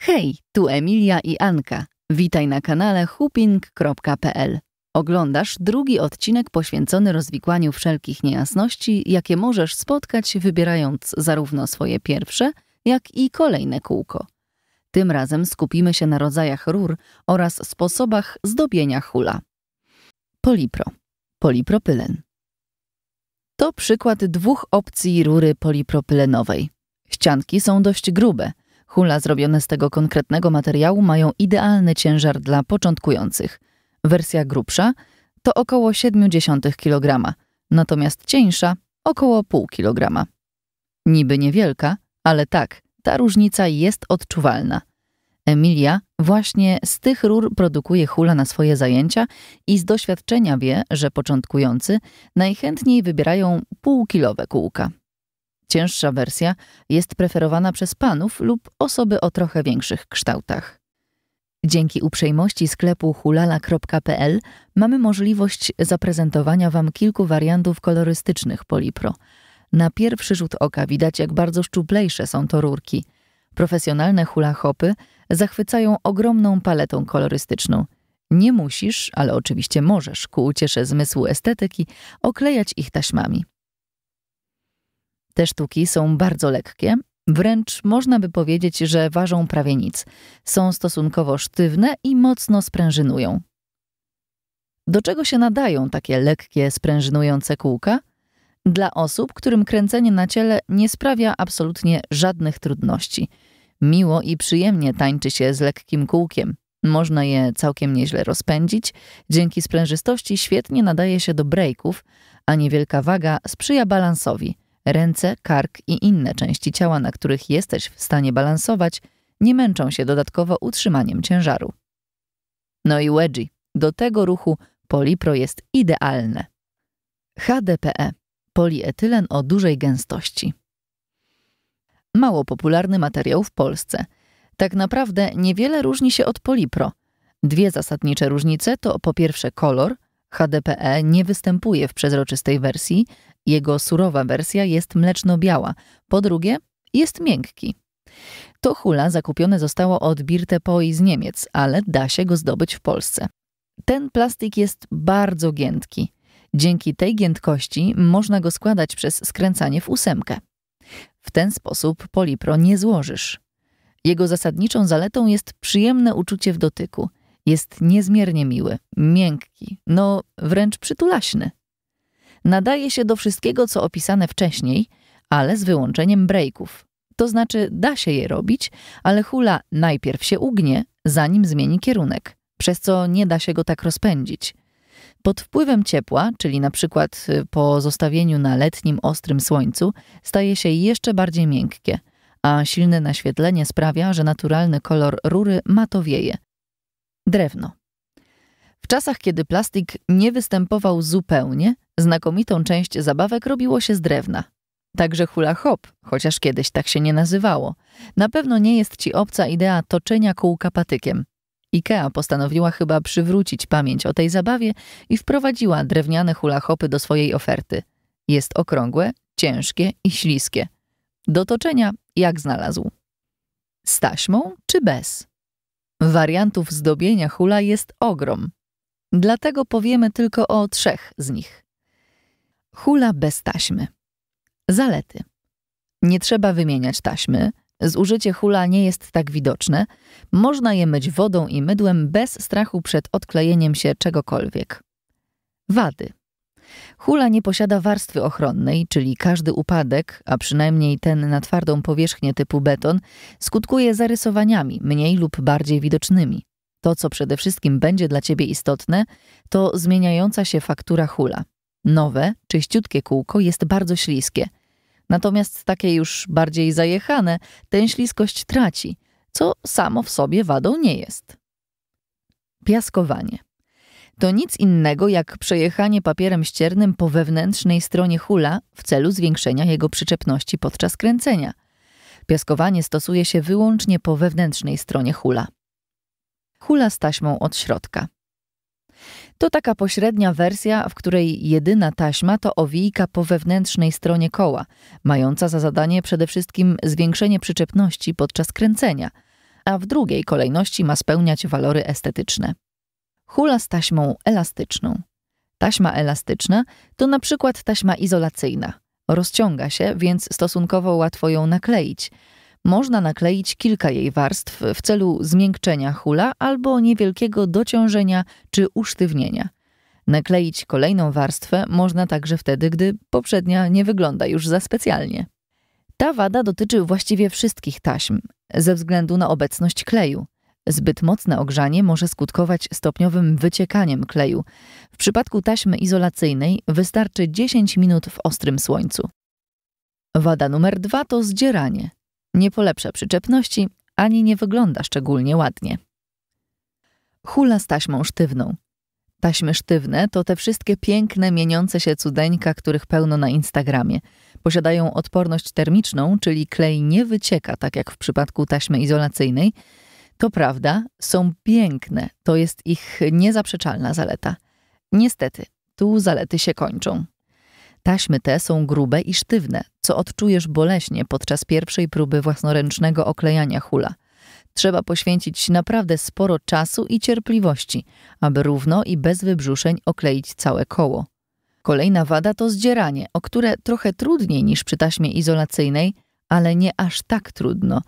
Hej, tu Emilia i Anka. Witaj na kanale hooping.pl. Oglądasz drugi odcinek poświęcony rozwikłaniu wszelkich niejasności, jakie możesz spotkać, wybierając zarówno swoje pierwsze, jak i kolejne kółko. Tym razem skupimy się na rodzajach rur oraz sposobach zdobienia hula. Polipro. Polipropylen. To przykład dwóch opcji rury polipropylenowej. Ścianki są dość grube. Hula zrobione z tego konkretnego materiału mają idealny ciężar dla początkujących. Wersja grubsza to około 0,7 kg, natomiast cieńsza około 0,5 kg. Niby niewielka, ale tak, ta różnica jest odczuwalna. Emilia właśnie z tych rur produkuje hula na swoje zajęcia i z doświadczenia wie, że początkujący najchętniej wybierają półkilowe kółka. Cięższa wersja jest preferowana przez panów lub osoby o trochę większych kształtach. Dzięki uprzejmości sklepu hulala.pl mamy możliwość zaprezentowania Wam kilku wariantów kolorystycznych Polipro. Na pierwszy rzut oka widać, jak bardzo szczuplejsze są to rurki. Profesjonalne hula-hopy zachwycają ogromną paletą kolorystyczną. Nie musisz, ale oczywiście możesz, ku uciesze zmysłu estetyki, oklejać ich taśmami. Te sztuki są bardzo lekkie, wręcz można by powiedzieć, że ważą prawie nic. Są stosunkowo sztywne i mocno sprężynują. Do czego się nadają takie lekkie, sprężynujące kółka? Dla osób, którym kręcenie na ciele nie sprawia absolutnie żadnych trudności – Miło i przyjemnie tańczy się z lekkim kółkiem. Można je całkiem nieźle rozpędzić. Dzięki sprężystości świetnie nadaje się do breaków, a niewielka waga sprzyja balansowi. Ręce, kark i inne części ciała, na których jesteś w stanie balansować, nie męczą się dodatkowo utrzymaniem ciężaru. No i wedgie. Do tego ruchu polipro jest idealne. HDPE polietylen o dużej gęstości mało popularny materiał w Polsce. Tak naprawdę niewiele różni się od Polipro. Dwie zasadnicze różnice to po pierwsze kolor. HDPE nie występuje w przezroczystej wersji, jego surowa wersja jest mleczno-biała. Po drugie, jest miękki. To hula zakupione zostało od Birte z Niemiec, ale da się go zdobyć w Polsce. Ten plastik jest bardzo giętki. Dzięki tej giętkości można go składać przez skręcanie w ósemkę. W ten sposób polipro nie złożysz. Jego zasadniczą zaletą jest przyjemne uczucie w dotyku. Jest niezmiernie miły, miękki, no wręcz przytulaśny. Nadaje się do wszystkiego, co opisane wcześniej, ale z wyłączeniem breaków. To znaczy da się je robić, ale hula najpierw się ugnie, zanim zmieni kierunek, przez co nie da się go tak rozpędzić – pod wpływem ciepła, czyli na przykład y, po zostawieniu na letnim ostrym słońcu, staje się jeszcze bardziej miękkie, a silne naświetlenie sprawia, że naturalny kolor rury matowieje. Drewno. W czasach, kiedy plastik nie występował zupełnie, znakomitą część zabawek robiło się z drewna. Także hula hop, chociaż kiedyś tak się nie nazywało. Na pewno nie jest ci obca idea toczenia kółka patykiem. IKEA postanowiła chyba przywrócić pamięć o tej zabawie i wprowadziła drewniane chula-hopy do swojej oferty. Jest okrągłe, ciężkie i śliskie. Do toczenia jak znalazł. Z taśmą czy bez? Wariantów zdobienia hula jest ogrom. Dlatego powiemy tylko o trzech z nich. Hula bez taśmy. Zalety. Nie trzeba wymieniać taśmy – Zużycie hula nie jest tak widoczne. Można je myć wodą i mydłem bez strachu przed odklejeniem się czegokolwiek. Wady. Hula nie posiada warstwy ochronnej, czyli każdy upadek, a przynajmniej ten na twardą powierzchnię typu beton, skutkuje zarysowaniami, mniej lub bardziej widocznymi. To, co przede wszystkim będzie dla Ciebie istotne, to zmieniająca się faktura hula. Nowe, czyściutkie kółko jest bardzo śliskie – Natomiast takie już bardziej zajechane tę śliskość traci, co samo w sobie wadą nie jest. Piaskowanie. To nic innego jak przejechanie papierem ściernym po wewnętrznej stronie hula w celu zwiększenia jego przyczepności podczas kręcenia. Piaskowanie stosuje się wyłącznie po wewnętrznej stronie hula. Hula z taśmą od środka. To taka pośrednia wersja, w której jedyna taśma to owijka po wewnętrznej stronie koła, mająca za zadanie przede wszystkim zwiększenie przyczepności podczas kręcenia, a w drugiej kolejności ma spełniać walory estetyczne. Hula z taśmą elastyczną. Taśma elastyczna to na przykład taśma izolacyjna. Rozciąga się, więc stosunkowo łatwo ją nakleić – można nakleić kilka jej warstw w celu zmiękczenia hula albo niewielkiego dociążenia czy usztywnienia. Nakleić kolejną warstwę można także wtedy, gdy poprzednia nie wygląda już za specjalnie. Ta wada dotyczy właściwie wszystkich taśm, ze względu na obecność kleju. Zbyt mocne ogrzanie może skutkować stopniowym wyciekaniem kleju. W przypadku taśmy izolacyjnej wystarczy 10 minut w ostrym słońcu. Wada numer dwa to zdzieranie. Nie polepsza przyczepności, ani nie wygląda szczególnie ładnie. Hula z taśmą sztywną. Taśmy sztywne to te wszystkie piękne, mieniące się cudeńka, których pełno na Instagramie. Posiadają odporność termiczną, czyli klej nie wycieka, tak jak w przypadku taśmy izolacyjnej. To prawda, są piękne, to jest ich niezaprzeczalna zaleta. Niestety, tu zalety się kończą. Taśmy te są grube i sztywne, co odczujesz boleśnie podczas pierwszej próby własnoręcznego oklejania hula. Trzeba poświęcić naprawdę sporo czasu i cierpliwości, aby równo i bez wybrzuszeń okleić całe koło. Kolejna wada to zdzieranie, o które trochę trudniej niż przy taśmie izolacyjnej, ale nie aż tak trudno.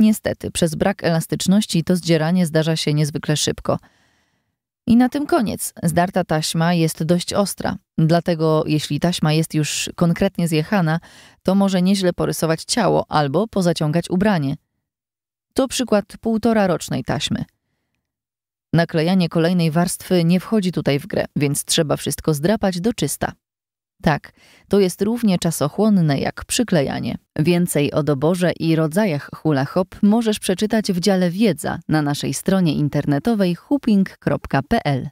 Niestety, przez brak elastyczności to zdzieranie zdarza się niezwykle szybko – i na tym koniec. Zdarta taśma jest dość ostra, dlatego jeśli taśma jest już konkretnie zjechana, to może nieźle porysować ciało albo pozaciągać ubranie. To przykład półtora rocznej taśmy. Naklejanie kolejnej warstwy nie wchodzi tutaj w grę, więc trzeba wszystko zdrapać do czysta. Tak, to jest równie czasochłonne jak przyklejanie. Więcej o doborze i rodzajach hula hop możesz przeczytać w dziale wiedza na naszej stronie internetowej hooping.pl.